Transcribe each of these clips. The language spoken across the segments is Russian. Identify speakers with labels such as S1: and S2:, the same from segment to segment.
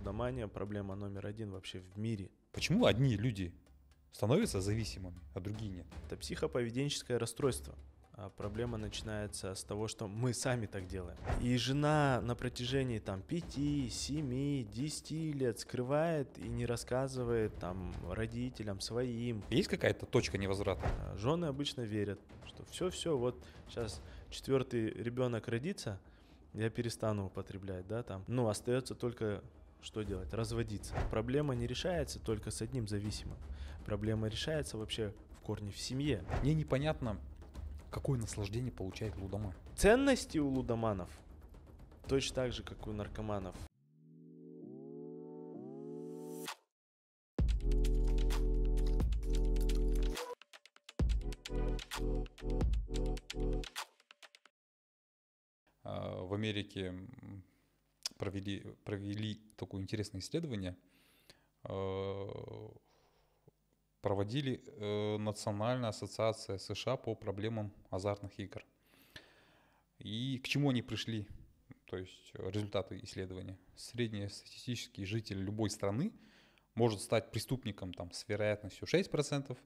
S1: лудомания проблема номер один вообще в мире. Почему одни люди становятся зависимыми, а другие нет? Это психоповеденческое расстройство. А проблема начинается с того, что мы сами так делаем. И жена на протяжении там 5, 7, 10 лет скрывает и не рассказывает там родителям своим. Есть
S2: какая-то точка невозврата?
S1: А жены обычно верят, что все-все, вот сейчас четвертый ребенок родится, я перестану употреблять, да, там. Ну, остается только что делать? Разводиться. Проблема не решается только с одним зависимым. Проблема решается вообще в корне в семье. Мне непонятно, какое наслаждение получает лудоман. Ценности у лудоманов точно так же, как у наркоманов.
S2: А, в Америке провели, провели такое интересное исследование, э, проводили э, Национальная ассоциация США по проблемам азартных игр. И к чему они пришли, то есть результаты исследования. Среднестатистический житель любой страны может стать преступником там, с вероятностью 6%,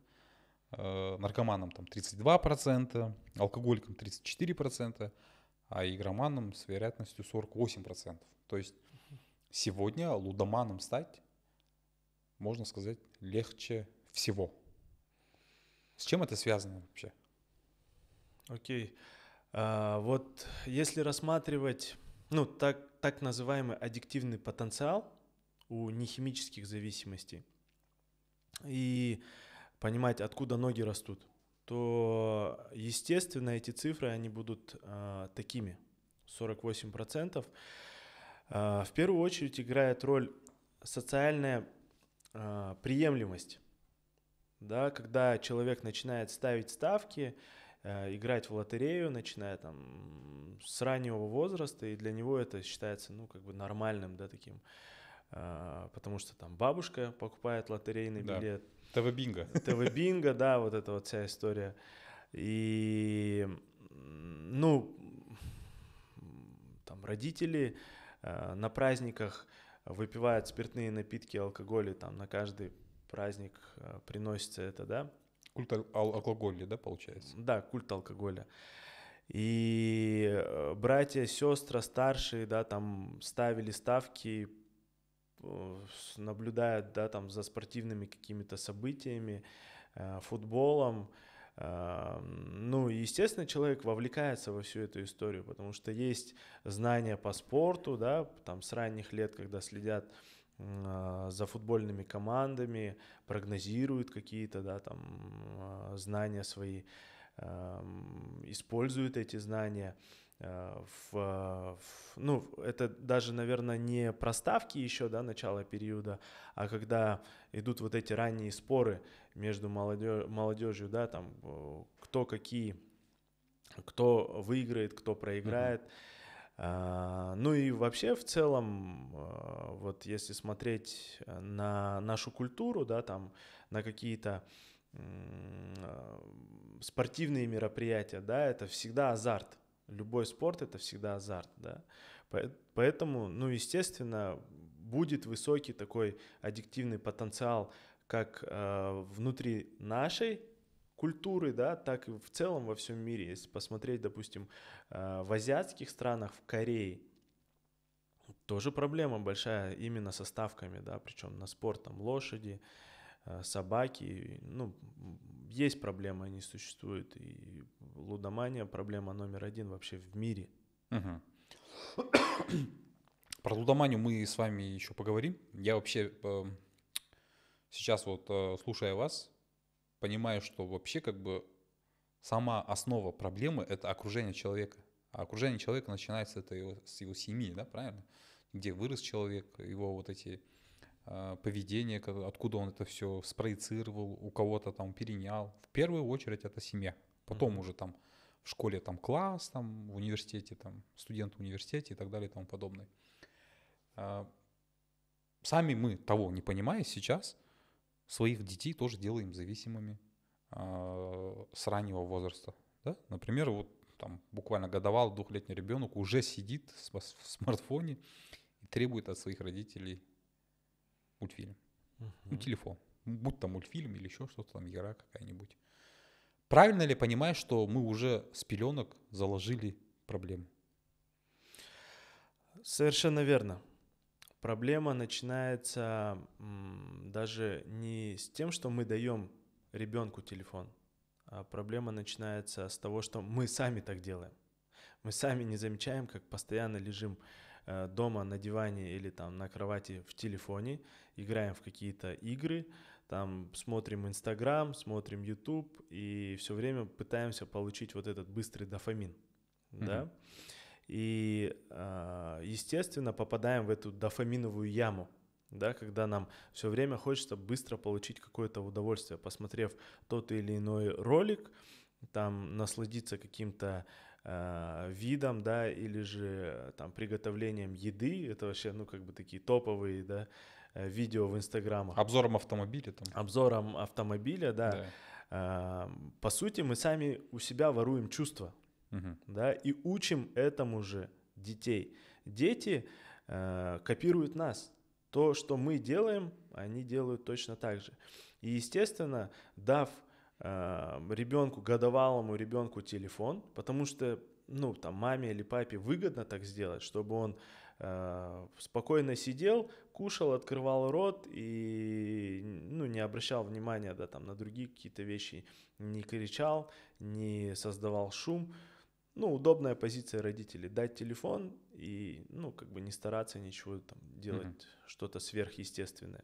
S2: э, наркоманом там 32%, алкоголиком 34%, а игроманом с вероятностью 48%. То есть сегодня лудоманом стать, можно сказать, легче всего. С чем это связано вообще?
S1: Окей. Okay. А, вот если рассматривать, ну, так, так называемый аддиктивный потенциал у нехимических зависимостей и понимать, откуда ноги растут – то, естественно, эти цифры, они будут э, такими. 48%. Э, а, в первую очередь играет роль социальная э, приемлемость. Да, когда человек начинает ставить ставки, э, играть в лотерею, начиная там с раннего возраста, и для него это считается, ну, как бы нормальным, да, таким, э, потому что там бабушка покупает лотерейный да. билет, ТВ-бинго. ТВ-бинго, да, вот эта вот вся история. И, ну, там родители э, на праздниках выпивают спиртные напитки, алкоголь и там на каждый праздник э, приносится это, да? Культ ал- алкоголя, да, получается? Да, культ алкоголя. И э, братья, сестры, старшие, да, там ставили ставки, Э, наблюдает, да, там за спортивными какими-то событиями, э, футболом, э, ну, естественно, человек вовлекается во всю эту историю, потому что есть знания по спорту, да, там с ранних лет, когда следят за футбольными командами, прогнозируют какие-то, да, там знания свои, эм, используют эти знания. Э, в, э, в, ну, это даже, наверное, не проставки еще, да, начала периода, а когда идут вот эти ранние споры между молодежь, молодежью, да, там, э, кто какие, кто выиграет, кто проиграет. Mm-hmm. А, ну и вообще в целом, вот если смотреть на нашу культуру, да, там, на какие-то спортивные мероприятия, да, это всегда азарт, любой спорт это всегда азарт, да. Поэтому, ну, естественно, будет высокий такой аддиктивный потенциал как э, внутри нашей культуры, да, так и в целом во всем мире. Если посмотреть, допустим, э, в азиатских странах, в Корее, тоже проблема большая именно со ставками, да, причем на спорт, там, лошади, э, Э, собаки, ну, есть проблемы, они существуют, и лудомания проблема номер один вообще в
S2: мире. Угу. Про лудоманию мы с вами еще поговорим. Я вообще эм, сейчас вот, э, слушая вас, понимаю, что вообще как бы сама основа проблемы — это окружение человека. А окружение человека начинается это его, с его семьи, да, правильно? Где вырос человек, его вот эти а, поведение, откуда он это все спроецировал, у кого-то там перенял. В первую очередь это семья. Потом mm-hmm. уже там в школе там класс, там в университете там студент в университете и так далее и тому подобное. А, сами мы того не понимая сейчас своих детей тоже делаем зависимыми а, с раннего возраста. Да? Например, вот там буквально годовал двухлетний ребенок уже сидит в смартфоне и требует от своих родителей мультфильм. Угу. Ну, телефон. Будь то мультфильм или еще что-то там, игра какая-нибудь. Правильно ли понимаешь, что мы уже с пеленок заложили проблему? Совершенно верно. Проблема
S1: начинается даже не с тем, что мы даем ребенку телефон, а проблема начинается с того, что мы сами так делаем. Мы сами не замечаем, как постоянно лежим Э, дома на диване или там на кровати в телефоне, играем в какие-то игры, там смотрим Инстаграм, смотрим Ютуб и все время пытаемся получить вот этот быстрый дофамин, mm-hmm. да. И, э, естественно, попадаем в эту дофаминовую яму, да, когда нам все время хочется быстро получить какое-то удовольствие, посмотрев тот или иной ролик, там насладиться каким-то э, видом, да, или же э, там приготовлением еды, это вообще, ну, как бы такие топовые, да, э, видео в инстаграмах. Обзором автомобиля там. Обзором автомобиля, да. да. Э, по сути, мы сами у себя воруем чувства, угу. да, и учим этому же детей. Дети э, копируют нас. То, что мы делаем, они делают точно так же. И, естественно, дав Эм, ребенку, годовалому ребенку телефон, потому что, ну, там, маме или папе выгодно так сделать, чтобы он э, спокойно сидел, кушал, открывал рот и, ну, не обращал внимания, да, там, на другие какие-то вещи, не кричал, не создавал шум. Ну, удобная позиция родителей, дать телефон и, ну, как бы не стараться ничего там делать, mm-hmm. что-то сверхъестественное.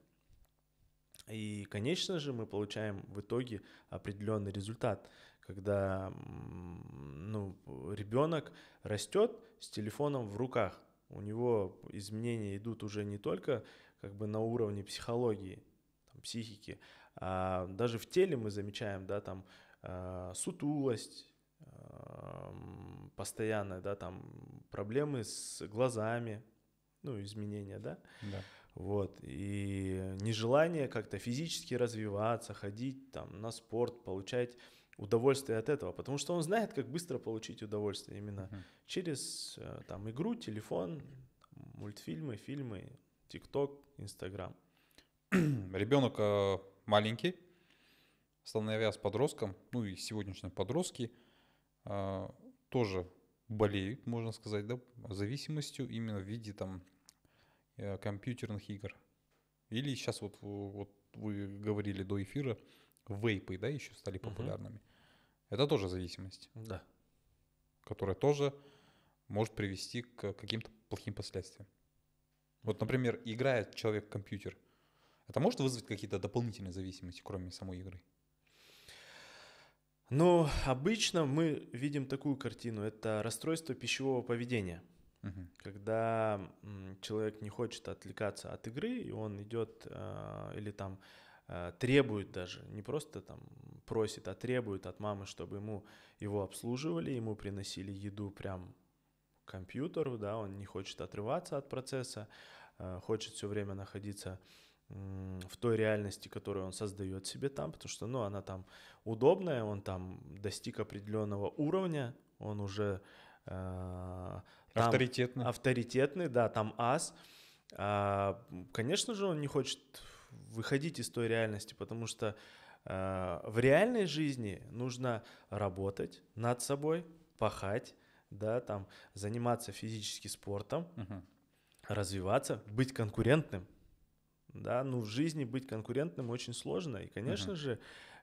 S1: И, конечно же, мы получаем в итоге определенный результат, когда ну, ребенок растет с телефоном в руках. У него изменения идут уже не только как бы на уровне психологии, там, психики, а даже в теле мы замечаем, да, там э, сутулость, э, постоянно, да, там проблемы с глазами, ну, изменения, да. да. Вот, и нежелание как-то физически развиваться, ходить там на спорт, получать удовольствие от этого, потому что он знает, как быстро получить удовольствие именно uh-huh. через э, там игру, телефон, мультфильмы, фильмы, ТикТок,
S2: Инстаграм. Ребенок э, маленький, становясь подростком, ну и сегодняшние подростки э, тоже болеют, можно сказать, да, зависимостью именно в виде там Э, компьютерных игр. Или сейчас вот, э, вот вы говорили до эфира, вейпы, да, еще стали популярными. Угу. Это тоже зависимость. Да. Которая тоже может привести к каким-то плохим последствиям. Вот, например, играет человек в компьютер. Это может вызвать какие-то дополнительные зависимости, кроме самой игры? Но ну, обычно мы видим такую картину. Это расстройство
S1: пищевого поведения – когда человек не хочет отвлекаться от игры, и он идет а, или там а, требует даже, не просто там просит, а требует от мамы, чтобы ему его обслуживали, ему приносили еду прям к компьютеру, да, он не хочет отрываться от процесса, а, хочет все время находиться в той реальности, которую он создает себе там, потому что, ну, она там удобная, он там достиг определенного уровня, он уже э, там авторитетный. Авторитетный, да, там ас. А, конечно же, он не хочет выходить из той реальности, потому что а, в реальной жизни нужно работать над собой, пахать, да, там заниматься физическим спортом, угу. развиваться, быть конкурентным, да, ну в жизни быть конкурентным очень сложно, и, конечно угу. же,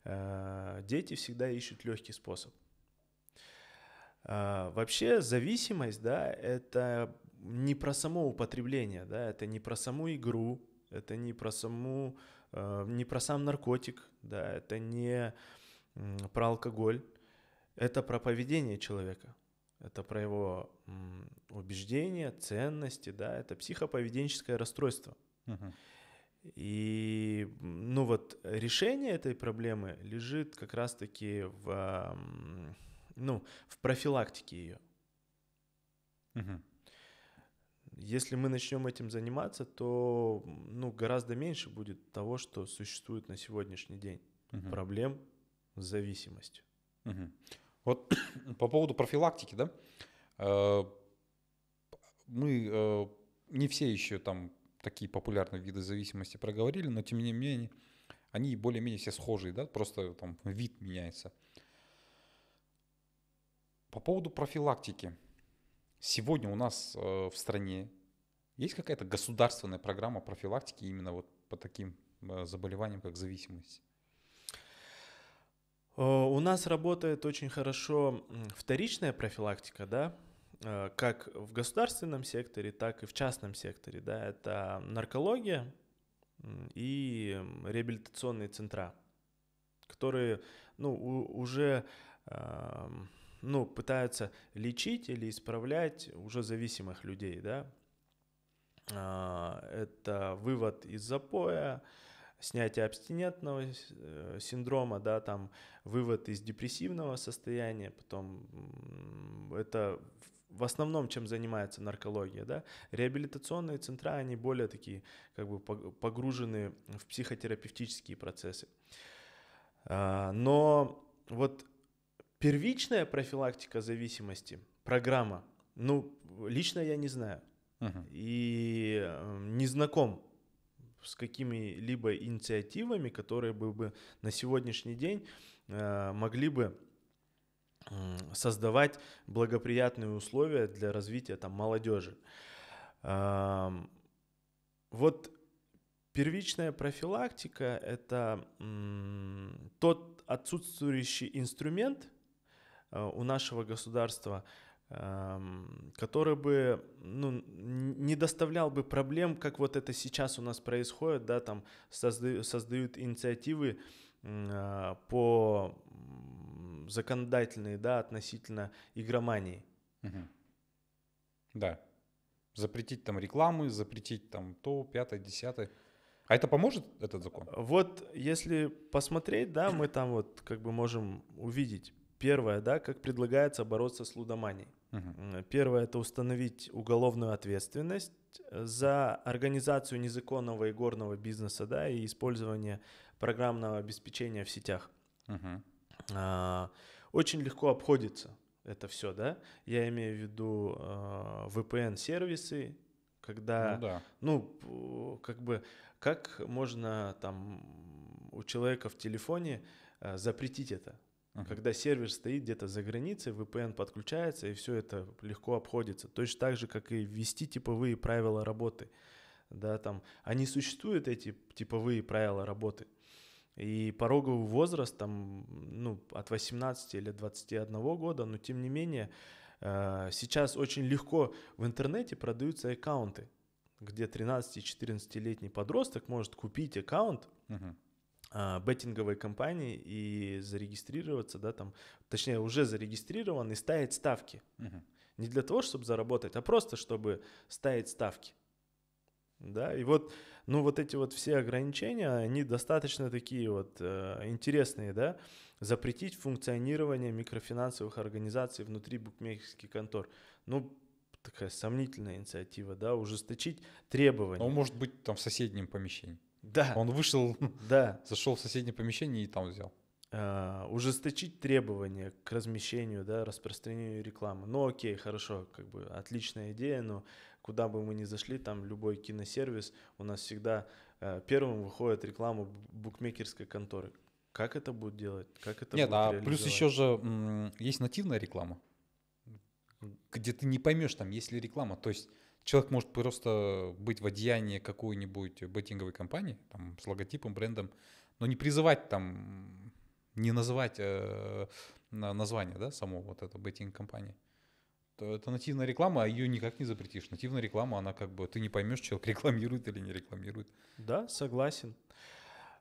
S1: э, дети всегда ищут легкий способ. А, вообще зависимость, да, это не про само употребление, да, это не про саму игру, это не про саму, э, не про сам наркотик, да, это не э, про алкоголь, это про поведение человека, это про его э, убеждения, ценности, да, это психоповеденческое расстройство. И, ну вот, решение этой проблемы лежит как раз-таки в ну, в профилактике ее. Угу. Если мы начнем этим заниматься, то ну, гораздо меньше будет того, что существует на сегодняшний день. Угу. Проблем
S2: с зависимостью. Угу. Вот по поводу профилактики, да, э, мы э, не все еще там такие популярные виды зависимости проговорили, но тем не менее они более-менее все схожие, да, просто там вид меняется. По поводу профилактики. Сегодня у нас э, в стране есть какая-то государственная программа профилактики именно вот по таким э, заболеваниям, как зависимость?
S1: Э, у нас работает очень хорошо вторичная профилактика, да, как в государственном секторе, так и в частном секторе, да, это наркология и реабилитационные центра, которые, ну, уже эм, ну, пытаются лечить или исправлять уже зависимых людей, да. А, это вывод из запоя, снятие абстинентного э, синдрома, да, там вывод из депрессивного состояния, потом это в основном чем занимается наркология, да, реабилитационные центра, они более такие как бы погружены в психотерапевтические процессы. А, но вот Первичная профилактика зависимости, программа, ну, лично я не знаю. Uh-huh. И э, не знаком с какими-либо инициативами, которые бы, бы на сегодняшний день э, могли бы э, создавать благоприятные условия для развития там, молодежи. Э, вот первичная профилактика ⁇ это э, тот отсутствующий инструмент, Э, у нашего государства, эм, который бы ну, не доставлял бы проблем, как вот это сейчас у нас происходит, да, там созда- создают инициативы э, по
S2: законодательные, да, относительно игромании. Угу. Да. Запретить там рекламы, запретить там то, пятое, десятое. А это поможет, этот закон? Вот если посмотреть, да, мы там вот
S1: как бы можем увидеть Первое, да, как предлагается бороться с лудоманией. Угу. Первое это установить уголовную ответственность э, за организацию незаконного игорного бизнеса, да, и использование программного обеспечения в сетях. Угу. А, очень легко обходится это все, да. Я имею в виду а, э, VPN-сервисы, когда, ну, да. ну, как бы, как можно там у человека в телефоне а, запретить это? Uh-huh. Когда сервер стоит где-то за границей, VPN подключается, и все это легко обходится. Точно так же, как и ввести типовые правила работы. Да, там, они существуют, эти типовые правила работы. И пороговый возраст там, ну, от 18 или 21 года, но тем не менее, э, сейчас очень легко в интернете продаются аккаунты, где 13-14-летний подросток может купить аккаунт, uh-huh а, беттинговой компании и зарегистрироваться, да, там, точнее, уже зарегистрирован и ставить ставки. Угу. Не для того, чтобы заработать, а просто чтобы ставить ставки. Да, и вот, ну, вот эти вот все ограничения, они достаточно такие вот э, интересные, да, запретить функционирование микрофинансовых организаций внутри букмекерских контор.
S2: Ну, такая сомнительная инициатива, да, ужесточить требования. Он ну, может быть там в соседнем помещении. Да. Он вышел, да. зашел в соседнее помещение и там взял. А,
S1: ужесточить требования к размещению, да, распространению рекламы. Ну окей, хорошо, как бы отличная идея, но куда бы мы ни зашли, там любой киносервис, у нас всегда э, первым выходит реклама букмекерской конторы. Как это будет делать? Как это Нет, будет а плюс еще
S2: же есть нативная реклама, где ты не поймешь, там есть ли реклама. То есть Человек может просто быть в одеянии какой-нибудь бетинговой компании, там, с логотипом, брендом, но не призывать там, не называть э, название, да, само вот этой беттинг-компании. Это нативная реклама, а ее никак не запретишь. Нативная реклама, она как бы, ты не поймешь, человек рекламирует или не рекламирует. Да, согласен.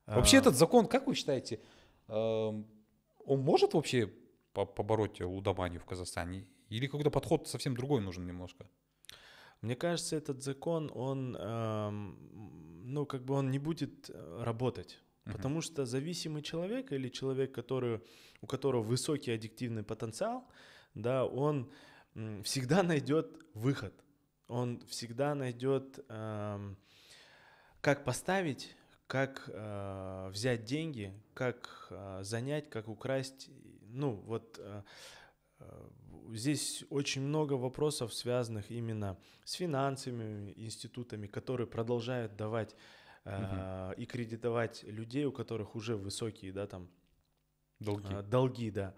S2: Вообще а... этот закон, как вы считаете, э, он может вообще побороть лудоманию в Казахстане? Или какой-то подход совсем другой нужен немножко? Мне кажется, этот закон, он, эм,
S1: ну, как бы он не будет э, работать. Потому что зависимый человек или человек, который, у которого высокий аддиктивный потенциал, да, он всегда найдет выход. Он всегда найдет, эм, как поставить, как э, взять деньги, как э, занять, как украсть. Ну, вот э, э здесь очень много вопросов, связанных именно с финансами, институтами, которые продолжают давать э, угу. и кредитовать людей, у которых уже высокие, да, там долги, э, долги, да.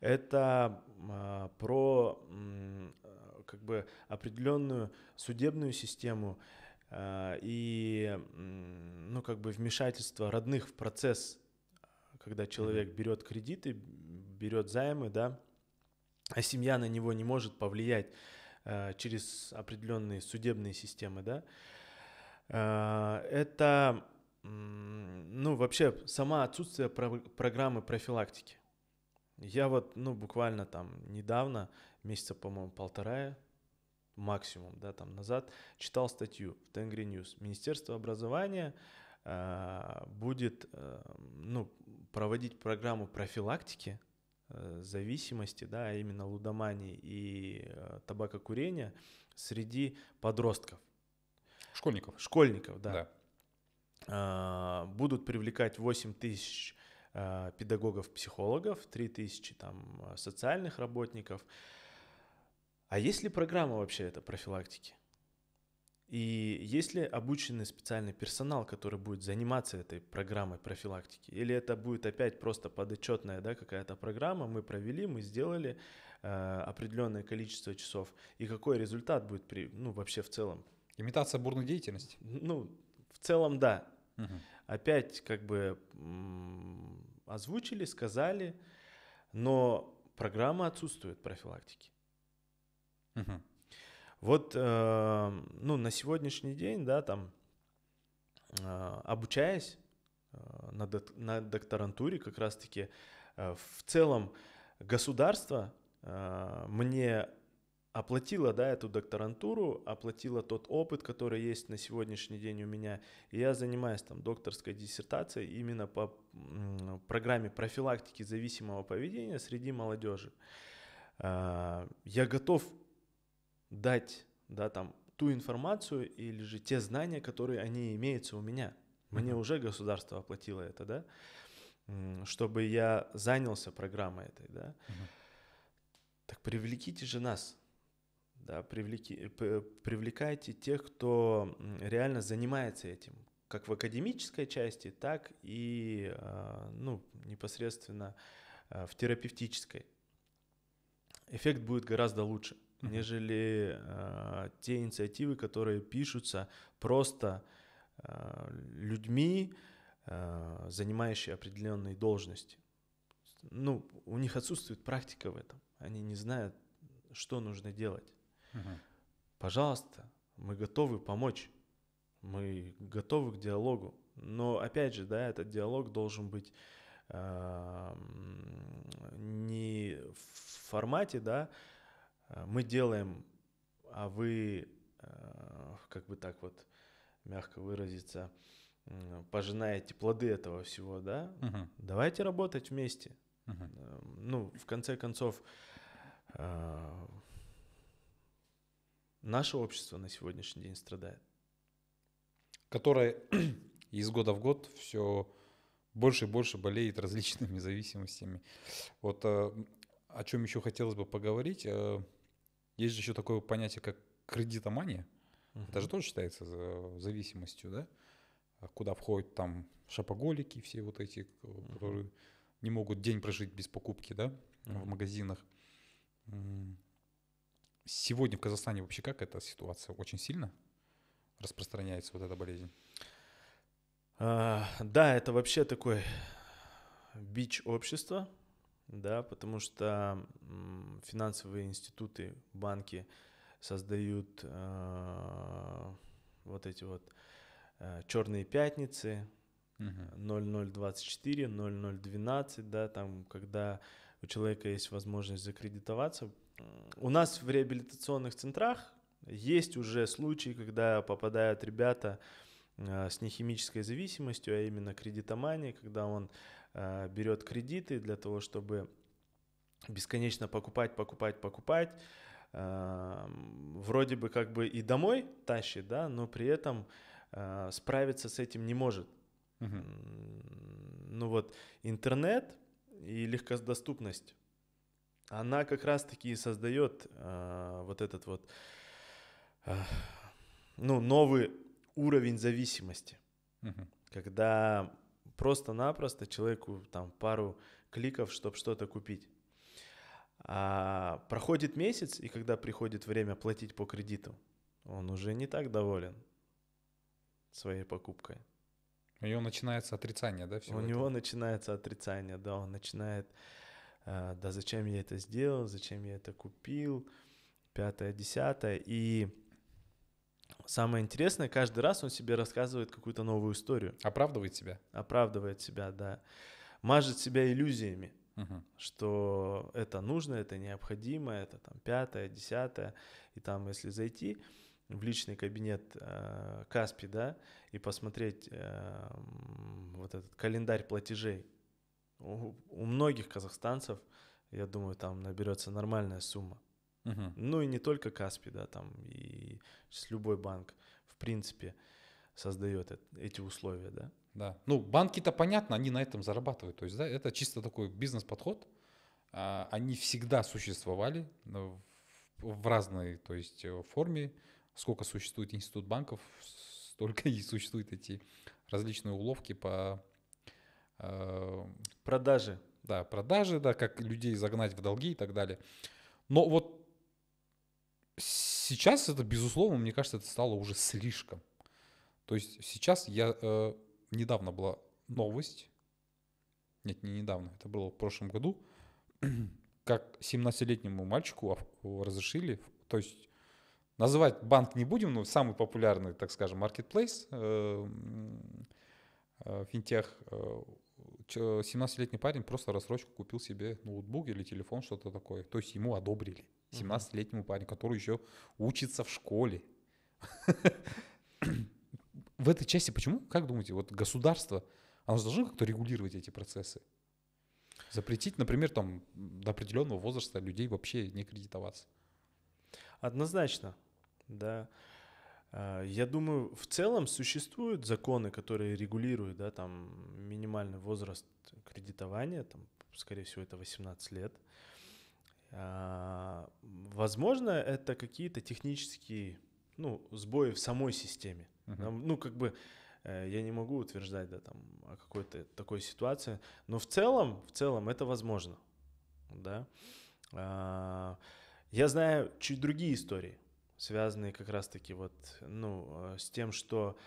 S1: Это э, про э, как бы определенную судебную систему э, и ну как бы вмешательство родных в процесс, э, когда человек угу. берет кредиты, берет займы, да а семья на него не может повлиять э, через определенные судебные системы, да, э, это, ну, вообще, сама отсутствие про программы профилактики. Я вот, ну, буквально там недавно, месяца, по-моему, полтора, максимум, да, там назад, читал статью в Тенгри Ньюс. Министерство образования э, будет, э, ну, проводить программу профилактики Э, зависимости, да, а именно лудомании и э, табакокурения среди подростков. Школьников. Школьников, да. да. А, будут привлекать 8 тысяч э, педагогов-психологов, 3 тысячи там социальных работников. А есть ли программа вообще это профилактики? И есть ли обученный специальный персонал, который будет заниматься этой программой профилактики? Или это будет опять просто подотчетная да, какая-то программа? Мы провели, мы сделали э, определенное количество часов. И какой результат будет при, ну, вообще в целом? Имитация бурной деятельности? Ну, в целом да. Угу. Опять как бы озвучили, сказали, но программа отсутствует профилактики. Угу. Вот, э, ну, на сегодняшний день, да, там, э, обучаясь э, на, док- на докторантуре, как раз-таки, э, в целом государство э, мне оплатило, да, эту докторантуру, оплатило тот опыт, который есть на сегодняшний день у меня. И я занимаюсь там докторской диссертацией именно по программе профилактики зависимого поведения среди молодежи. Э, я готов дать, да, там, ту информацию или же те знания, которые они имеются у меня. Мне mm-hmm. уже государство оплатило это, да, чтобы я занялся программой этой, да. Mm-hmm. Так привлеките же нас, да, привлеки, э, привлекайте тех, кто реально занимается этим, как в академической части, так и, а, ну, непосредственно а, в терапевтической. Эффект будет гораздо лучше mm-hmm. нежели э, те инициативы, которые пишутся просто э, людьми, э, занимающие определенные должности. Ну, у них отсутствует практика в этом. Они не знают, что нужно делать. Mm-hmm. Пожалуйста, мы готовы помочь, мы готовы к диалогу. Но опять же, да, этот диалог должен быть э, не в формате, да, Э, мы делаем, а вы, э, как бы так вот мягко выразиться, пожинаете плоды этого всего, да? Угу. Давайте работать вместе. Угу. Ну, в конце концов, э,
S2: наше общество на сегодняшний день страдает. Которое из года в год все больше и больше болеет различными зависимостями. Вот о чем еще хотелось бы поговорить. Есть же еще такое понятие, как кредитомания. Угу. Это же тоже считается зависимостью, да? А куда входят там шапоголики, все вот эти, угу. которые не могут день прожить без покупки, да, угу. в магазинах. Сегодня в Казахстане вообще как эта ситуация? Очень сильно распространяется вот эта болезнь? А, да, это вообще такой бич общества,
S1: да, потому что финансовые институты, банки создают э, вот эти вот э, черные пятницы, Uh-huh. 0024, 0012, да, там, когда у человека есть возможность закредитоваться. У нас в реабилитационных центрах есть уже случаи, когда попадают ребята э, с нехимической зависимостью, а именно кредитомания, когда он Э, берет кредиты для того, чтобы бесконечно покупать, покупать, покупать. Эм, вроде бы как бы и домой тащит, да, но при этом э, справиться с этим не может. Угу. Ну вот, интернет и легкодоступность, она как раз-таки и создает э, вот этот вот ну, новый уровень зависимости. Угу. Когда просто-напросто человеку там пару кликов, чтобы что-то купить. А проходит месяц, и когда приходит время платить по кредиту, он уже не так доволен своей покупкой.
S2: У него начинается отрицание, да? Всего У этого? него
S1: начинается отрицание, да. Он начинает, а, да, зачем я это сделал, зачем я это купил, пятое, десятое. И Самое интересное, каждый раз он себе рассказывает какую-то новую историю. Оправдывает себя. Оправдывает себя, да. Мажет себя иллюзиями, угу. что это нужно, это необходимо, это там пятое, десятое. И там, если зайти в личный кабинет э, Каспи, да, и посмотреть э, вот этот календарь платежей, у, у многих казахстанцев, я думаю, там наберется нормальная сумма. Угу. Ну и не только Каспи,
S2: да, там и с любой банк, в принципе, создает эти условия, да. Да. Ну, банки-то понятно, они на этом зарабатывают. То есть, да, это чисто такой бизнес-подход. А, они всегда существовали в разной, то есть, э, форме. Сколько существует институт банков, столько и существуют эти различные уловки по... Э, продажи. Да, продажи, да, как людей загнать в долги и так далее. Но вот сейчас это, безусловно, мне кажется, это стало уже слишком. То есть сейчас я... Э, недавно была новость. Нет, не недавно, это было в прошлом году. Как 17-летнему мальчику разрешили, то есть называть банк не будем, но самый популярный, так скажем, marketplace э, э, финтех, э, 17-летний э, парень просто рассрочку купил себе ноутбук или телефон, что-то такое. То есть ему одобрили. 17-летнему парню, который еще учится в школе. В этой части почему? Как думаете, вот государство, оно должно как-то регулировать эти процессы? Запретить, например, там до определенного возраста людей вообще не кредитоваться? Однозначно,
S1: да. Э, я думаю, в целом существуют законы, которые регулируют, да, там, минимальный возраст кредитования, там, скорее всего, это 18 лет. А, возможно, это какие-то технические, ну, сбои в самой системе. Uh-huh. Ну, как бы э, я не могу утверждать, да, там, о какой-то такой ситуации, но в целом, в целом это возможно, да. А, я знаю чуть другие истории, связанные как раз-таки вот, ну, э, с тем, что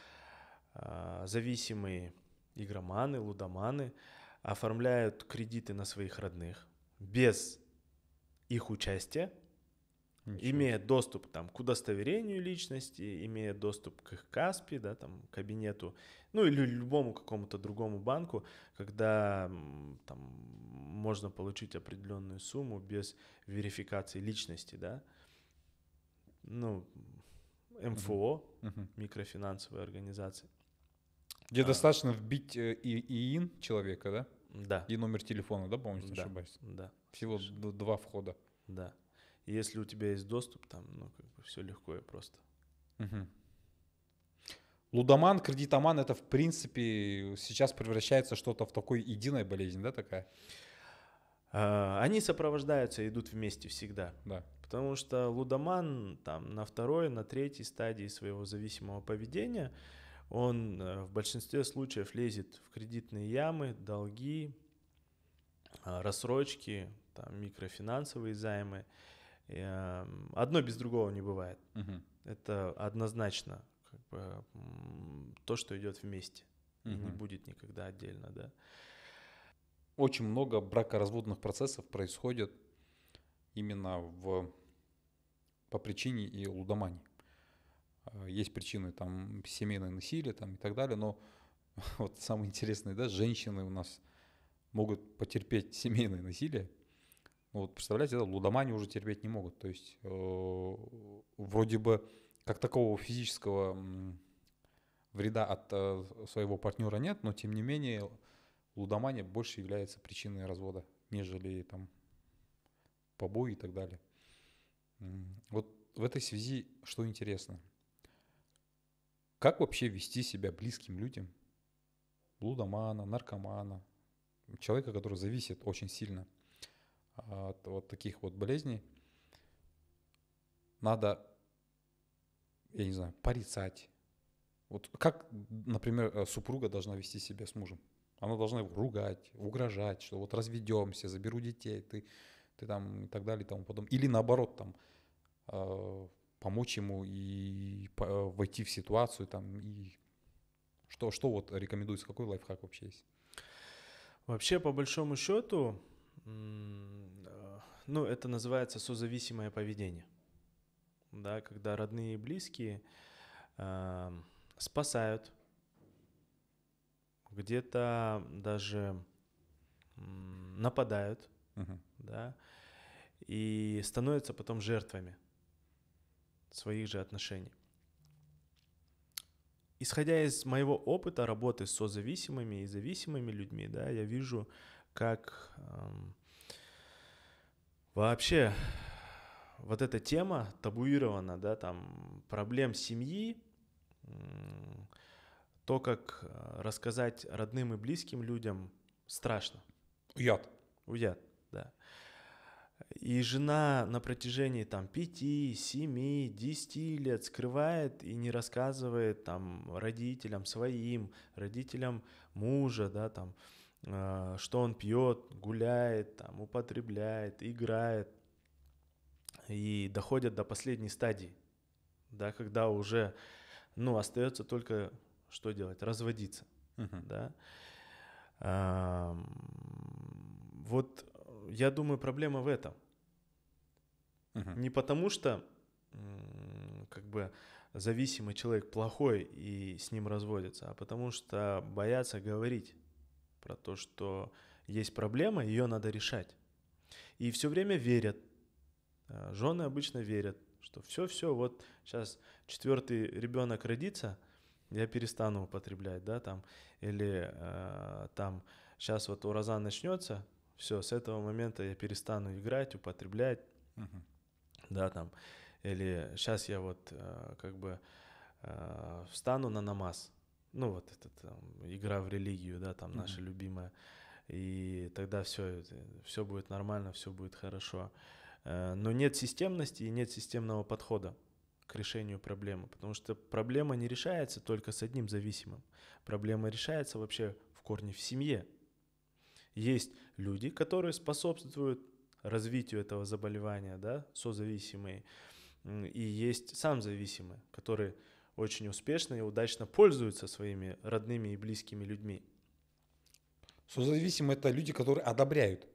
S1: а, зависимые игроманы, лудоманы оформляют кредиты на своих родных без их участия, Ничего. имея доступ там, к удостоверению личности, имея доступ к их КАСПИ, да, там, кабинету, ну или любому какому-то другому банку, когда там, можно получить определенную сумму без верификации личности, да, ну, МФО,
S2: uh-huh. микрофинансовые организации. Где а, достаточно вбить э, и, и ин человека, да? Да. И номер телефона, да, по-моему, если да. не ошибаюсь? Да. Всего Ш- два входа. Да. если у тебя есть доступ, там, ну, как бы все легко и просто. Угу. Лудоман, кредитоман, это, в принципе, сейчас превращается что-то в такой единая болезнь, да, такая?
S1: А, они сопровождаются, идут вместе всегда. Да. Потому что лудоман там на второй, на третьей стадии своего зависимого поведения, он э, в большинстве случаев лезет в кредитные ямы, долги, э, рассрочки, там, микрофинансовые займы. Эм, одно без другого не бывает. Угу. Это однозначно как бы, то, что идет вместе.
S2: Угу. И не будет никогда отдельно, да. Очень много бракоразводных процессов происходит именно в, по причине и лудомании. Э, есть причины там семейное насилие там, и так далее, но вот самое интересное, да, женщины у нас могут потерпеть семейное насилие, ну вот представляете, да, лудоманию уже терпеть не могут. То есть э, вроде бы как такого физического вреда от э, своего партнера нет, но тем не менее лудомания больше является причиной развода, нежели там побои и так далее. Вот в этой связи что интересно? Как вообще вести себя близким людям? Лудомана, наркомана, человека, который зависит очень сильно а, от вот таких вот болезней. Надо, я не знаю, порицать. Вот как, например, э, супруга должна вести себя с мужем? Она должна его ругать, угрожать, что вот разведемся, заберу детей, ты ты там и так далее и тому подобное. Или наоборот, там, э, помочь ему и по, э, войти в ситуацию, там, и что, что вот рекомендуется, какой лайфхак вообще есть?
S1: Вообще, по большому счету, э, ну, это называется созависимое поведение, да, когда родные и близкие э, спасают, где-то даже нападают, угу да, и становятся потом жертвами своих же отношений. Исходя из моего опыта работы со зависимыми и зависимыми людьми, да, я вижу, как эм, вообще вот эта тема табуирована, да, там проблем семьи, то, как э, рассказать родным и близким людям страшно. Уят. Уят. И жена на протяжении там 5, 7, 10 лет скрывает и не рассказывает там родителям своим, родителям мужа, да, там, э, что он пьет, гуляет, там, употребляет, играет. И доходят до последней стадии, да, когда уже, ну, остается только что делать? Разводиться, uh-huh. да. Э, вот я думаю, проблема в этом. Угу. Не потому что как бы зависимый человек плохой и с ним разводится, а потому что боятся говорить про то, что есть проблема, ее надо решать. И все время верят. Э, жены обычно верят, что все-все, вот сейчас четвертый ребенок родится, я перестану употреблять, да, там, или э, там сейчас вот ураза начнется, все, с этого момента я перестану играть, употреблять. Угу да, там, или сейчас я вот э, как бы э, встану на намаз, ну вот эта там, игра в религию, да, там mm-hmm. любимая, и тогда все, все будет нормально, все будет хорошо. Э, но нет системности и нет системного подхода к решению проблемы, потому что проблема не решается только с одним зависимым. Проблема решается вообще в корне в семье. Есть люди, которые способствуют развитию этого заболевания, да, созависимые, и есть сам зависимые, которые очень успешно и удачно пользуются своими родными и близкими людьми. Созависимые — это люди, которые одобряют.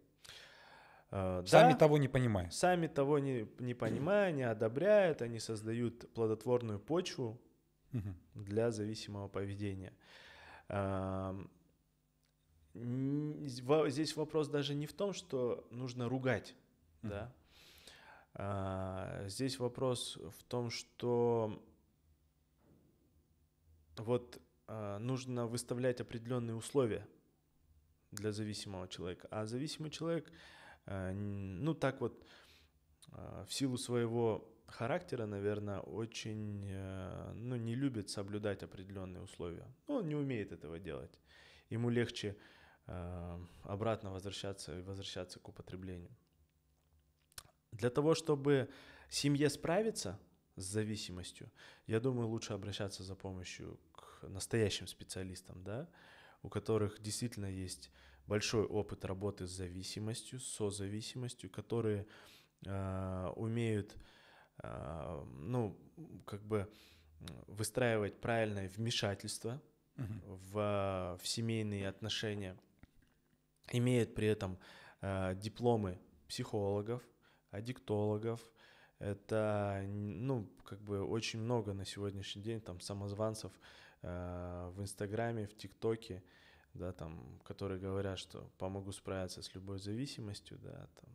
S1: Э, сами да, того не понимая. Сами того не, не понимая, не одобряют, они создают плодотворную почву для зависимого поведения. Эм, здесь вопрос даже не в том, что нужно ругать, mm-hmm. да. А, здесь вопрос в том, что вот а, нужно выставлять определенные условия для зависимого человека, а зависимый человек, а, ну так вот, а, в силу своего характера, наверное, очень, э, ну, не любит соблюдать определенные условия. Он не умеет этого делать. Ему легче Эм, обратно возвращаться и возвращаться к употреблению. Для того, чтобы семье справиться с зависимостью, я думаю, лучше обращаться за помощью к настоящим специалистам, да, у которых действительно есть большой опыт работы с зависимостью, со зависимостью, которые э, умеют, э, ну, как бы выстраивать правильное вмешательство угу. в, э, в семейные отношения – имеет при этом э, дипломы психологов, аддиктологов. Э, Это, ну, как бы очень много на сегодняшний день там самозванцев э, в Инстаграме, в ТикТоке, да, там, которые говорят, что помогу справиться с любой зависимостью, да, там,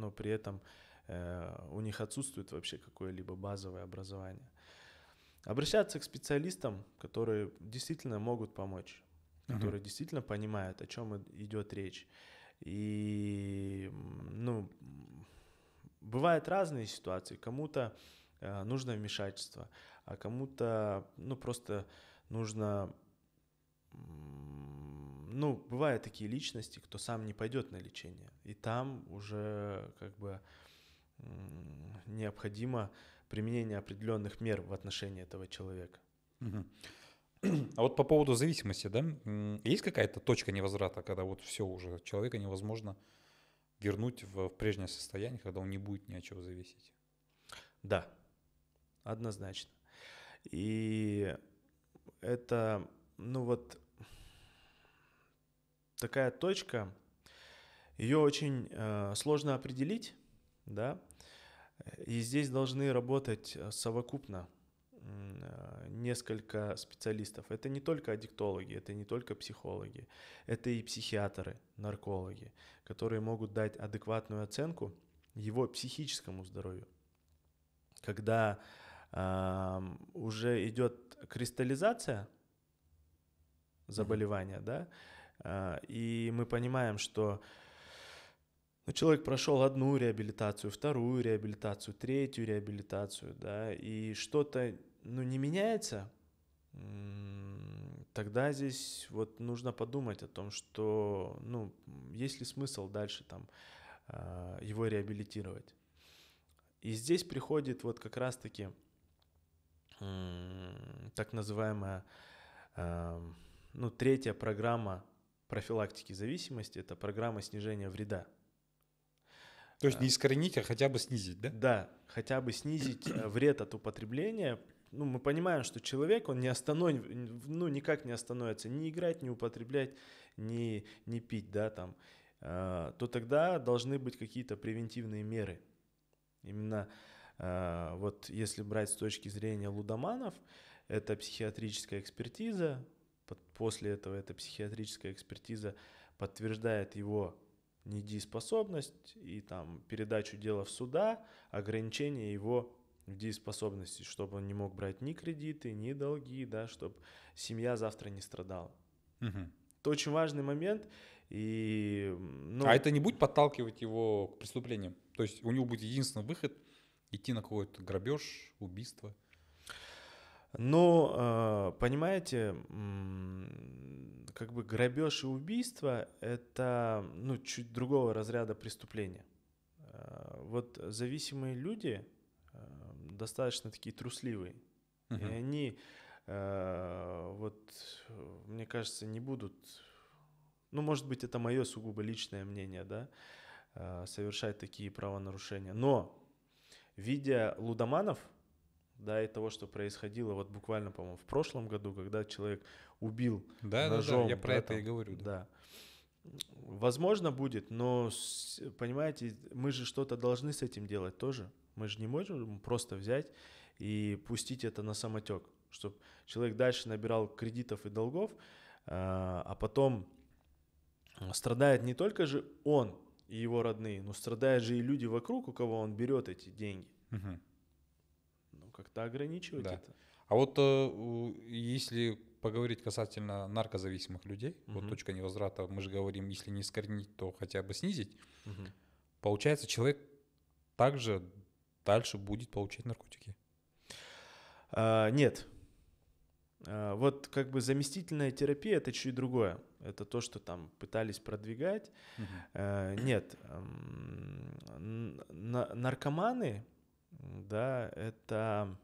S1: но при этом э, у них отсутствует вообще какое-либо базовое образование. Обращаться к специалистам, которые действительно могут помочь которые uh-huh. действительно понимают, о чем идет речь. И, ну, бывают разные ситуации. Кому-то э, нужно вмешательство, а кому-то, ну, просто нужно... Ну, бывают такие личности, кто сам не пойдет на лечение. И там уже как бы необходимо
S2: применение определенных мер в отношении этого человека. Угу. А вот по поводу зависимости, да, есть какая-то точка невозврата, когда вот все уже, человека невозможно вернуть в, в прежнее состояние, когда он не будет ни от чего зависеть? Да, однозначно. И это,
S1: ну вот, такая точка, ее очень э, сложно определить, да, и здесь должны работать э, совокупно э, несколько специалистов. Это не только аддиктологи, это не только психологи, это и психиатры, наркологи, которые могут дать адекватную оценку его психическому здоровью. Когда э, уже идет кристаллизация заболевания, да, э, и мы понимаем, что но ну, человек прошел одну реабилитацию, вторую реабилитацию, третью реабилитацию, да, и что-то ну, не меняется, тогда здесь вот нужно подумать о том, что, ну, есть ли смысл дальше там а, его реабилитировать. И здесь приходит вот как раз-таки так называемая, а, ну, третья программа профилактики зависимости, это программа снижения вреда. То есть а. не искоренить, а хотя бы снизить, да? Да, хотя бы снизить э, вред от употребления, ну, мы понимаем, что человек, он не остановит, ну, никак не остановится, не играть, не употреблять, не, не пить, да, там, а, то тогда должны быть какие-то превентивные меры. Именно а, вот если брать с точки зрения лудоманов, это психиатрическая экспертиза, после этого эта психиатрическая экспертиза подтверждает его недееспособность и там передачу дела в суда, ограничение его дееспособности, чтобы он не мог брать ни кредиты, ни долги, да, чтобы семья завтра не
S2: страдала. Угу. Это очень важный момент. И, ну... А это не будет подталкивать его к преступлениям? То есть у него будет единственный выход — идти на какой-то грабеж, убийство?
S1: Но, ну, э, понимаете, как бы грабеж и убийство — это ну, чуть другого разряда преступления. Э, вот зависимые люди, достаточно такие трусливые. Uh-huh. И они, э, вот, мне кажется, не будут, ну, может быть, это мое сугубо личное мнение, да, э, совершать такие правонарушения. Но, видя лудоманов, да, и того, что происходило вот буквально, по-моему, в прошлом году, когда человек убил да, ножом. Да, да, я про да, это там, и говорю. Да. да. Возможно будет, но, понимаете, мы же что-то должны с этим делать тоже. Мы же не можем просто взять и пустить это на самотек, чтобы человек дальше набирал кредитов и долгов, а, а потом а, страдает не только же он и его родные, но страдают же и люди вокруг, у кого он берет эти деньги. Угу. Ну, как-то ограничивать да.
S2: это. А вот э, если поговорить касательно наркозависимых людей, угу. вот точка невозврата, мы же говорим, если не искоренить, то хотя бы снизить, угу. получается, человек также дальше будет получать наркотики. А, нет. А, вот как бы заместительная
S1: терапия это чуть другое. Это то, что там пытались продвигать. Угу. А, нет. Наркоманы, да, это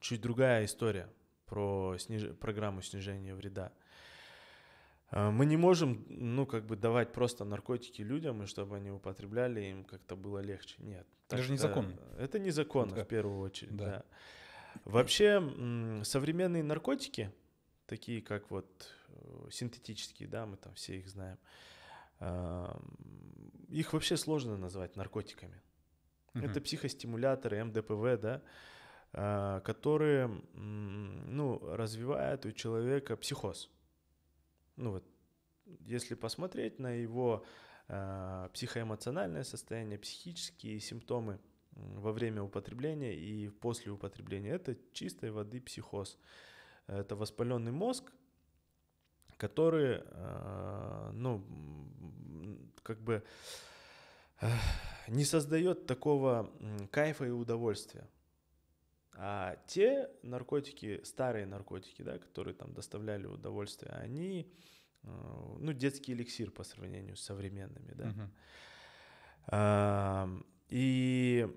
S1: чуть другая история про сниж... программу снижения вреда. А, мы не можем, ну, как бы давать просто наркотики людям, и чтобы они употребляли, им как-то было легче. Нет. Это же незаконно. Это незаконно, да. в первую очередь, да. да. Вообще, современные наркотики, такие как вот э, синтетические, да, мы там все их знаем, их вообще сложно назвать наркотиками. Угу. Это психостимуляторы, МДПВ, да, а, которые, ну, развивают у человека психоз ну вот, если посмотреть на его э, психоэмоциональное состояние, психические симптомы во время употребления и после употребления, это чистой воды психоз. Это воспаленный мозг, который, э, ну, как бы э, не создает такого кайфа и удовольствия. А те наркотики, старые наркотики, да, которые там доставляли удовольствие, они, э, ну, детский эликсир по сравнению с современными, да. Uh-huh. А, и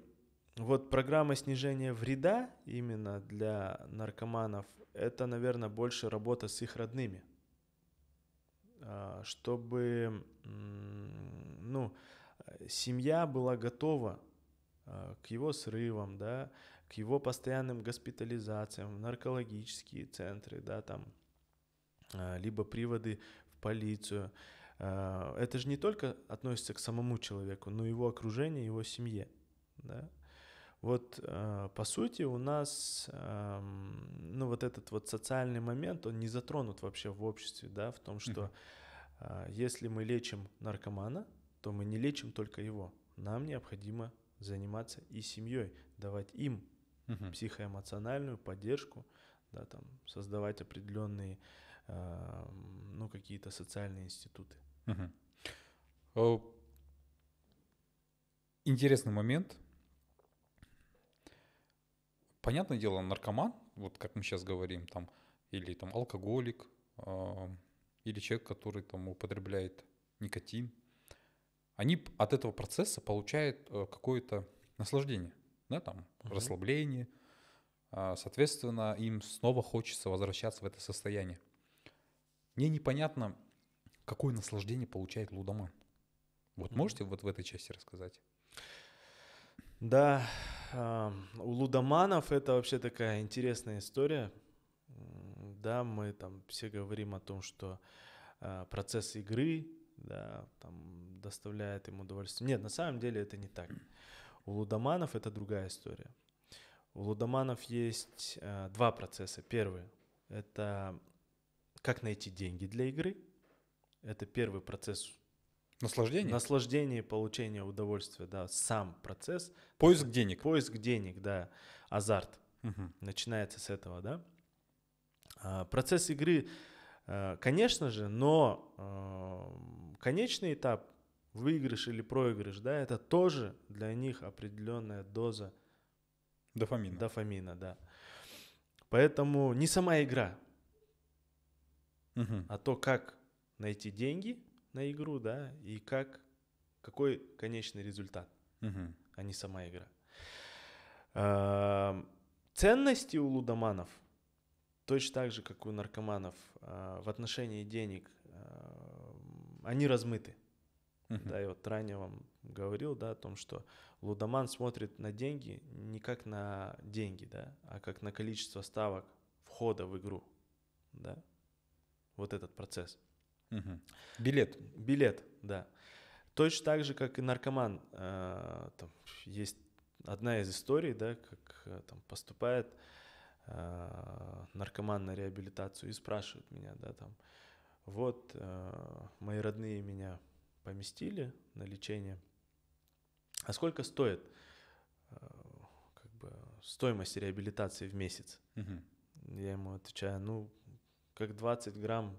S1: вот программа снижения вреда именно для наркоманов, это, наверное, больше работа с их родными, а, чтобы, ну, семья была готова а, к его срывам, да, к его постоянным госпитализациям, в наркологические центры, да, там, а, либо приводы в полицию. А, это же не только относится к самому человеку, но и его окружению, его семье, да. Вот, а, по сути, у нас, ну, вот этот вот социальный момент, он не затронут вообще в обществе, да, в том, что mm-hmm. если мы лечим наркомана, то мы не лечим только его, нам необходимо заниматься и семьей, давать им угу. психоэмоциональную поддержку, да, там, создавать определенные,
S2: э, ну, какие-то социальные институты. Угу. Интересный момент. Понятное дело, наркоман, вот как мы сейчас говорим, там, или там алкоголик, э, или человек, который там употребляет никотин, они от этого процесса получают э, какое-то наслаждение да, там, угу. расслаблении. А, соответственно, им снова хочется возвращаться в это состояние. Мне непонятно, какое наслаждение получает лудоман. Вот можете вот в этой части рассказать? Да, а, у
S1: лудоманов это вообще такая интересная история. Да, мы там все говорим о том, что а, процесс игры да, там, доставляет им удовольствие. Нет, на самом деле это не так. У лудоманов это другая история. У лудоманов есть э, два процесса. Первый — это как найти деньги для игры. Это первый процесс Наслаждение? Наслаждение, получение удовольствия, да, сам процесс. Поиск это, денег. Поиск денег, да, азарт. Угу. Начинается с этого, да. А, процесс игры, э, конечно же, но э, конечный этап выигрыш или проигрыш, да, это тоже для них определенная доза дофамина. Дофамина, да. Поэтому не сама игра, угу. а то, как найти деньги на игру, да, и как какой конечный результат, угу. а не сама игра. Эм, ценности у лудоманов точно так же, как у наркоманов э, в отношении денег, э, они размыты. Uh-huh. Да, я вот ранее вам говорил, да, о том, что лудоман смотрит на деньги не как на деньги, да, а как на количество ставок входа в игру, да. Вот этот процесс. Uh-huh. Билет. Билет, да. Точно так же, как и наркоман. Э, там, есть одна из историй, да, как э, там поступает э, наркоман на реабилитацию и спрашивает меня, да, там, вот мои родные меня поместили на лечение. А сколько стоит э, как бы, стоимость реабилитации в месяц? Угу. Я ему отвечаю, ну, как 20 грамм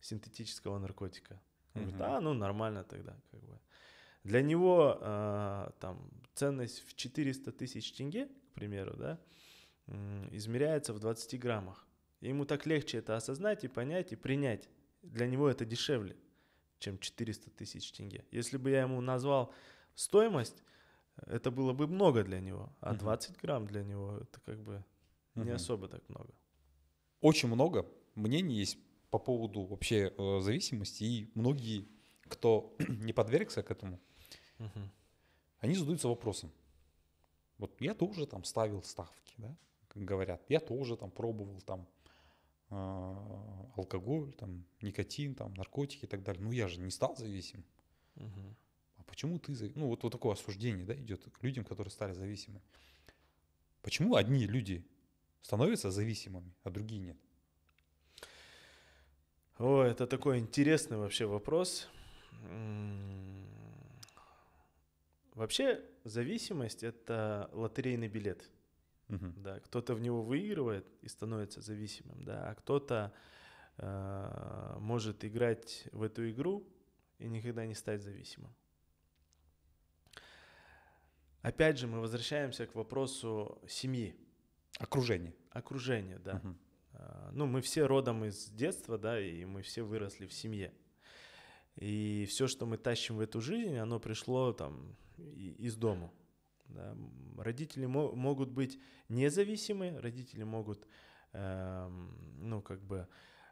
S1: синтетического наркотика. Он угу. говорит, а, ну, нормально тогда. Как бы. Для него э, там ценность в 400 тысяч тенге, к примеру, да, измеряется в 20 граммах. Ему так легче это осознать и понять и принять. Для него это дешевле чем 400 тысяч тенге. Если бы я ему назвал стоимость, это было бы много для него, а 20 грамм для него это как бы не особо так много.
S2: Очень много мнений есть по поводу вообще э, зависимости, и многие, кто не подвергся к этому, они задаются вопросом. Вот я тоже там ставил ставки, да, как говорят, я тоже там пробовал там а, алкоголь, там, никотин, там, наркотики и так далее. Ну я же не стал зависим. Угу. А почему ты зависим? Ну вот, вот такое осуждение да, идет к людям, которые стали зависимы. Почему одни люди становятся зависимыми, а другие нет? О, это такой интересный вообще вопрос.
S1: Вообще зависимость это лотерейный билет. Угу. Да, кто-то в него выигрывает и становится зависимым, да, а кто-то э, может играть в эту игру и никогда не стать зависимым. Опять же, мы возвращаемся к вопросу семьи. Окружение. Окружение, да. Угу. Э, ну, мы все родом из детства, да, и мы все выросли в семье. И все, что мы тащим в эту жизнь, оно пришло там из дома. Да. Родители мо- могут быть независимы, родители могут, э, ну, как бы,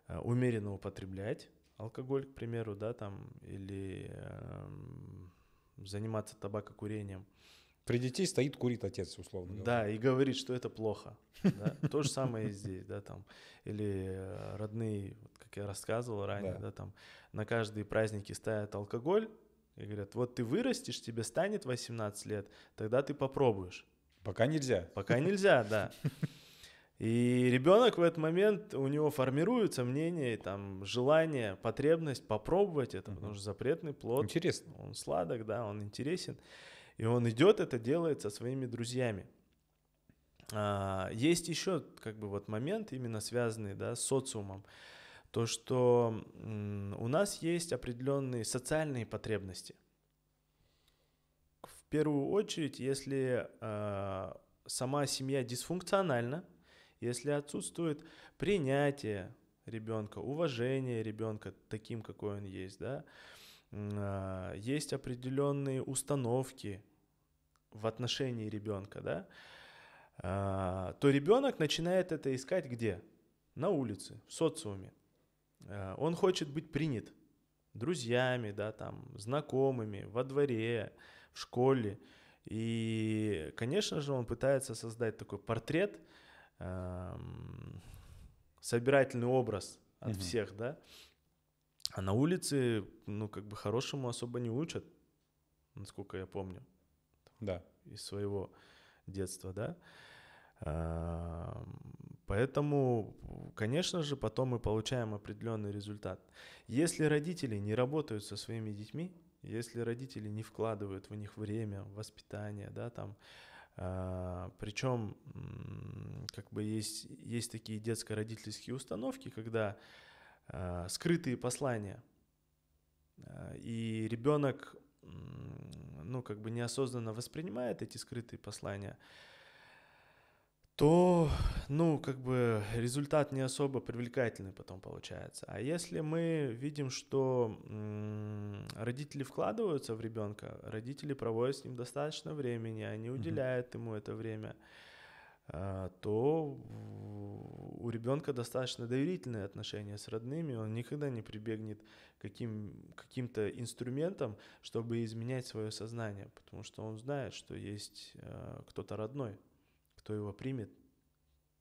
S1: э, умеренно употреблять алкоголь, к примеру, да, там, или э, заниматься табакокурением. При детей стоит, курит отец, условно говоря. Да, и говорит, что это плохо. Да? То же самое и здесь, да, там. Или э, родные, как я рассказывал ранее, да. да, там, на каждые праздники ставят алкоголь, и говорят, вот ты вырастешь, тебе станет 18 лет, тогда ты попробуешь. Пока нельзя. Пока нельзя, да. И ребенок в этот момент, у него формируется мнение, там, желание, потребность попробовать это, потому что запретный плод. Интересно. Он сладок, да, он интересен. И он идет это делает со своими друзьями. А, есть еще как бы вот момент, именно связанный да, с социумом то, что у нас есть определенные социальные потребности. В первую очередь, если э, сама семья дисфункциональна, если отсутствует принятие ребенка, уважение ребенка таким, какой он есть, да, э, есть определенные установки в отношении ребенка, да, э, то ребенок начинает это искать где? На улице, в социуме. Э, он хочет быть принят друзьями, да, там, знакомыми, во дворе, в школе. И, конечно же, он пытается создать такой портрет, эм, собирательный образ от mm всех, да. А на улице, ну, как бы хорошему особо не учат, насколько я помню. Да. Из своего детства, да. Эм, Поэтому, конечно же, потом мы получаем определенный результат. Если родители не работают со своими детьми, если родители не вкладывают в них время, воспитание, да, там, э, а, причем как бы есть, есть такие детско-родительские установки, когда э, скрытые послания, а, и ребенок, ну, как бы неосознанно воспринимает эти скрытые послания, то, ну, как бы результат не особо привлекательный потом получается. А если мы видим, что родители вкладываются в ребенка, родители проводят с ним достаточно времени, они уделяют ему это время, а, то у ребенка достаточно доверительные отношения с родными, он никогда не прибегнет каким, каким-то инструментам, чтобы изменять свое сознание, потому что он знает, что есть а, кто-то родной, кто его примет,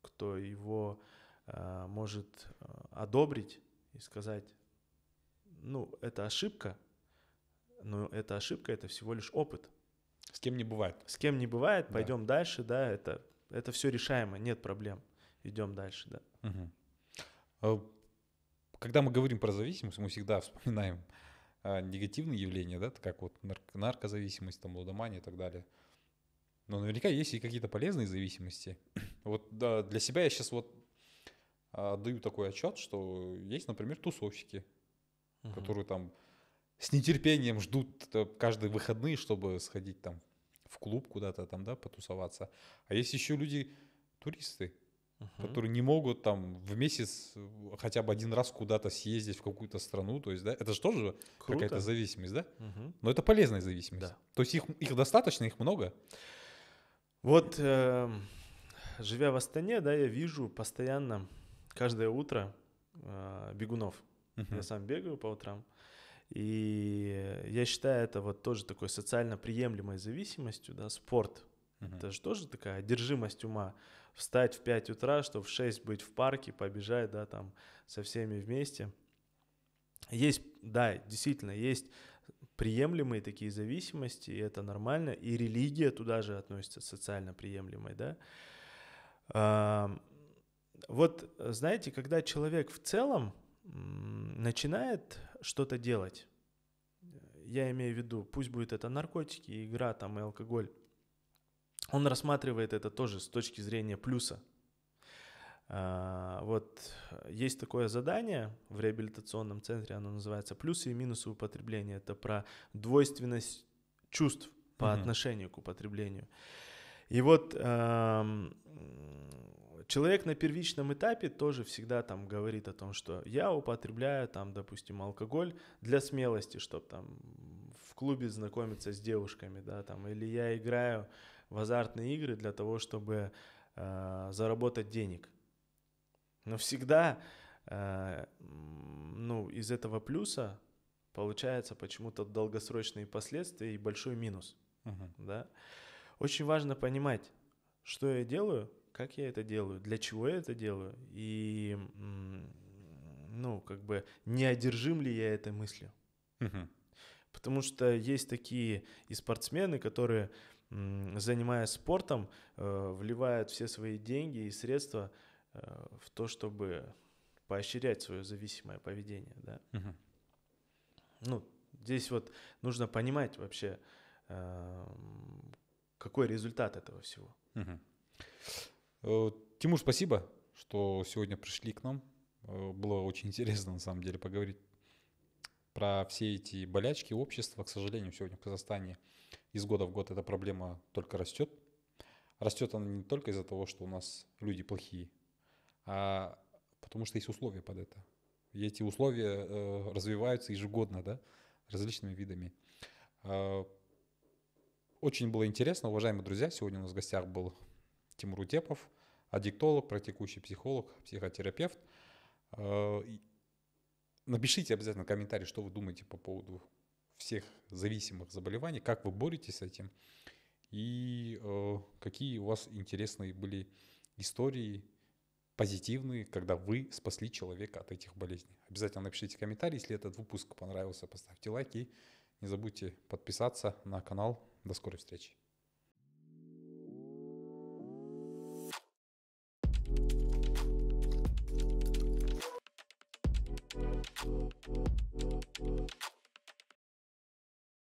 S1: кто его э, может э, одобрить и сказать, ну, это ошибка, но эта ошибка — это всего лишь опыт. С кем не бывает. С кем не бывает, да. пойдем дальше, да, это, это все решаемо, нет проблем, идем дальше, да.
S2: Угу. Когда мы говорим про зависимость, мы всегда вспоминаем а, негативные явления, да, как вот нарк наркозависимость, там, лудомания и так далее — но наверняка есть и какие-то полезные зависимости. Вот да, для себя я сейчас вот а, даю такой отчет, что есть, например, тусовщики, угу. которые там с нетерпением ждут э, каждые выходные, чтобы сходить там в клуб куда-то там, да, потусоваться. А есть еще люди, туристы, угу. которые не могут там в месяц э, хотя бы один раз куда-то съездить в какую-то страну. То есть, да, это же тоже какая-то зависимость, да? Угу. Но это полезная зависимость. Да. То есть их, их достаточно, их много. Вот, э,
S1: живя в Астане, да, я вижу постоянно, каждое утро э, бегунов. Uh-huh. Я сам бегаю по утрам. И я считаю это вот тоже такой социально приемлемой зависимостью, да, спорт. Uh-huh. Это же тоже такая одержимость ума. Встать в 5 утра, чтобы в 6 быть в парке, побежать, да, там, со всеми вместе. Есть, да, действительно, есть приемлемые такие зависимости, и это нормально, и религия туда же относится социально приемлемой, да. вот, знаете, когда человек в целом начинает что-то делать, я имею в виду, пусть будет это наркотики, игра там и алкоголь, он рассматривает это тоже с точки зрения плюса – а, вот э, есть такое задание в реабилитационном центре, оно называется «Плюсы и минусы употребления». Это про двойственность чувств по mm отношению к употреблению. И вот эм, человек на первичном этапе тоже всегда там говорит о том, что я употребляю там, допустим, алкоголь для смелости, чтобы там в клубе знакомиться с девушками, да, там, или я играю в азартные игры для того, чтобы э, заработать денег. Но всегда, э, ну, из этого плюса получается почему-то долгосрочные последствия и большой минус, uh да. Очень важно понимать, что я делаю, как я это делаю, для чего я это делаю, и, ну, как бы, не одержим ли я этой мыслью. uh Потому что есть такие и спортсмены, которые, занимаясь спортом, э, вливают все свои деньги и средства Э, в то, чтобы поощрять свое зависимое поведение, да. Угу. Ну, здесь вот нужно понимать
S2: вообще, э, какой результат этого всего. Угу. Тимур, спасибо, что сегодня пришли к нам. Было очень интересно, на самом деле, поговорить про все эти болячки общества. К сожалению, сегодня в Казахстане из года в год эта проблема только растет. Растет она не только из-за того, что у нас люди плохие, а потому что есть условия под это. И эти условия э, развиваются ежегодно, да, различными видами. Э, очень было интересно, уважаемые друзья, сегодня у нас в гостях был Тимур Утепов, аддиктолог, практикующий психолог, психотерапевт. Э, напишите обязательно комментарий, что вы думаете по поводу всех зависимых заболеваний, как вы боретесь с этим и э, какие у вас интересные были истории, позитивные, когда вы спасли человека от этих болезней. Обязательно напишите комментарий, если этот выпуск понравился, поставьте лайки. Не забудьте подписаться на канал. До скорой встречи.